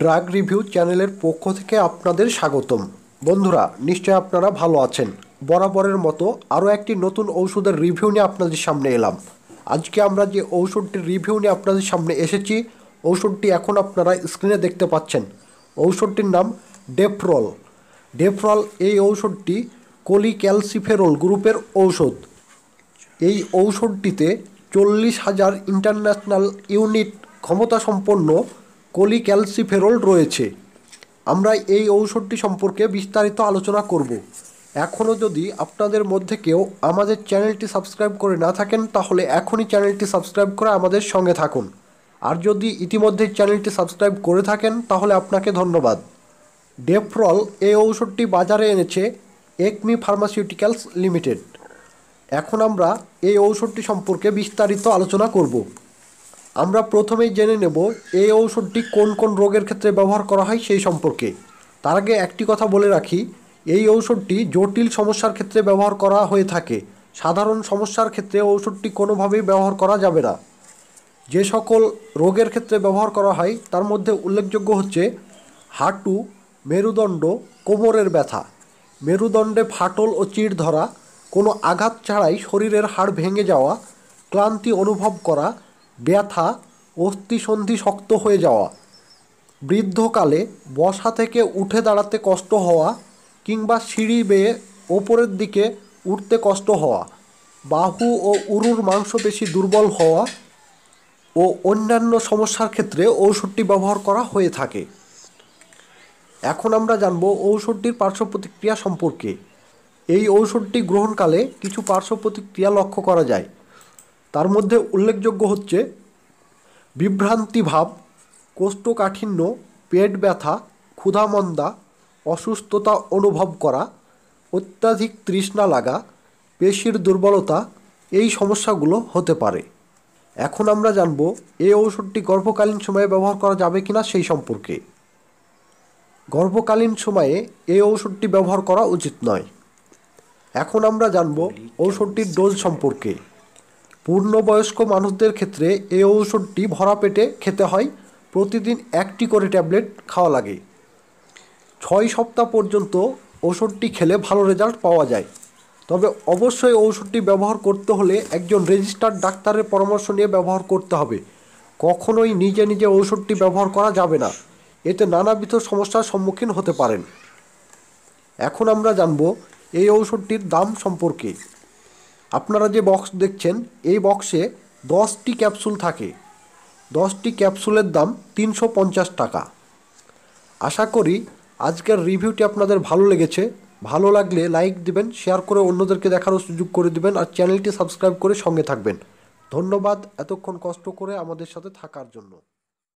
drug review চ্যানেলের পক্ষ থেকে আপনাদের স্বাগতম বন্ধুরা নিশ্চয় আপনারা ভালো আছেন বরাবরের মতো আরও একটি নতুন ঔষধের রিভিউ নিয়ে আপনাদের সামনে এলাম আজকে আমরা যে ঔষধটির রিভিউ নিয়ে আপনাদের সামনে এসেছি ঔষধটি এখন আপনারা স্ক্রিনে দেখতে পাচ্ছেন ঔষধটির নাম ডেফরল ডেফরল এই ঔষধটি কোলিক্যালসিফেরল গ্রুপের ঔষধ এই ঔষধটিতে চল্লিশ হাজার ইন্টারন্যাশনাল ইউনিট ক্ষমতাসম্পন্ন কোলিক্যালসিফেরল রয়েছে আমরা এই ঔষধটি সম্পর্কে বিস্তারিত আলোচনা করব এখনও যদি আপনাদের মধ্যে কেউ আমাদের চ্যানেলটি সাবস্ক্রাইব করে না থাকেন তাহলে এখনই চ্যানেলটি সাবস্ক্রাইব করে আমাদের সঙ্গে থাকুন আর যদি ইতিমধ্যে চ্যানেলটি সাবস্ক্রাইব করে থাকেন তাহলে আপনাকে ধন্যবাদ ডেফ্রল এই ঔষধটি বাজারে এনেছে একমি ফার্মাসিউটিক্যালস লিমিটেড এখন আমরা এই ঔষধটি সম্পর্কে বিস্তারিত আলোচনা করব আমরা প্রথমেই জেনে নেব এই ঔষধটি কোন কোন রোগের ক্ষেত্রে ব্যবহার করা হয় সেই সম্পর্কে তার আগে একটি কথা বলে রাখি এই ঔষধটি জটিল সমস্যার ক্ষেত্রে ব্যবহার করা হয়ে থাকে সাধারণ সমস্যার ক্ষেত্রে ঔষধটি কোনোভাবেই ব্যবহার করা যাবে না যে সকল রোগের ক্ষেত্রে ব্যবহার করা হয় তার মধ্যে উল্লেখযোগ্য হচ্ছে হাঁটু মেরুদণ্ড কোমরের ব্যথা মেরুদণ্ডে ফাটল ও চিড় ধরা কোনো আঘাত ছাড়াই শরীরের হাড় ভেঙে যাওয়া ক্লান্তি অনুভব করা ব্যথা অস্থিসন্ধি শক্ত হয়ে যাওয়া বৃদ্ধকালে বসা থেকে উঠে দাঁড়াতে কষ্ট হওয়া কিংবা সিঁড়ি বেয়ে ওপরের দিকে উঠতে কষ্ট হওয়া বাহু ও উরুর মাংসপেশি দুর্বল হওয়া ও অন্যান্য সমস্যার ক্ষেত্রে ঔষধটি ব্যবহার করা হয়ে থাকে এখন আমরা জানব ঔষধটির পার্শ্ব প্রতিক্রিয়া সম্পর্কে এই ঔষধটি গ্রহণকালে কিছু পার্শ্ব প্রতিক্রিয়া লক্ষ্য করা যায় তার মধ্যে উল্লেখযোগ্য হচ্ছে বিভ্রান্তিভাব কোষ্ঠকাঠিন্য পেট ব্যথা ক্ষুধামন্দা অসুস্থতা অনুভব করা অত্যাধিক তৃষ্ণা লাগা পেশির দুর্বলতা এই সমস্যাগুলো হতে পারে এখন আমরা জানব এই ঔষধটি গর্ভকালীন সময়ে ব্যবহার করা যাবে কিনা সেই সম্পর্কে গর্ভকালীন সময়ে এই ঔষধটি ব্যবহার করা উচিত নয় এখন আমরা জানব ঔষধটির ডোজ সম্পর্কে পূর্ণবয়স্ক মানুষদের ক্ষেত্রে এই ঔষধটি ভরা পেটে খেতে হয় প্রতিদিন একটি করে ট্যাবলেট খাওয়া লাগে ছয় সপ্তাহ পর্যন্ত ওষুধটি খেলে ভালো রেজাল্ট পাওয়া যায় তবে অবশ্যই ঔষধটি ব্যবহার করতে হলে একজন রেজিস্টার্ড ডাক্তারের পরামর্শ নিয়ে ব্যবহার করতে হবে কখনোই নিজে নিজে ঔষধটি ব্যবহার করা যাবে না এতে নানাবিধ সমস্যার সম্মুখীন হতে পারেন এখন আমরা জানব এই ঔষধটির দাম সম্পর্কে আপনারা যে বক্স দেখছেন এই বক্সে দশটি ক্যাপসুল থাকে দশটি ক্যাপসুলের দাম তিনশো পঞ্চাশ টাকা আশা করি আজকের রিভিউটি আপনাদের ভালো লেগেছে ভালো লাগলে লাইক দিবেন শেয়ার করে অন্যদেরকে দেখারও সুযোগ করে দিবেন আর চ্যানেলটি সাবস্ক্রাইব করে সঙ্গে থাকবেন ধন্যবাদ এতক্ষণ কষ্ট করে আমাদের সাথে থাকার জন্য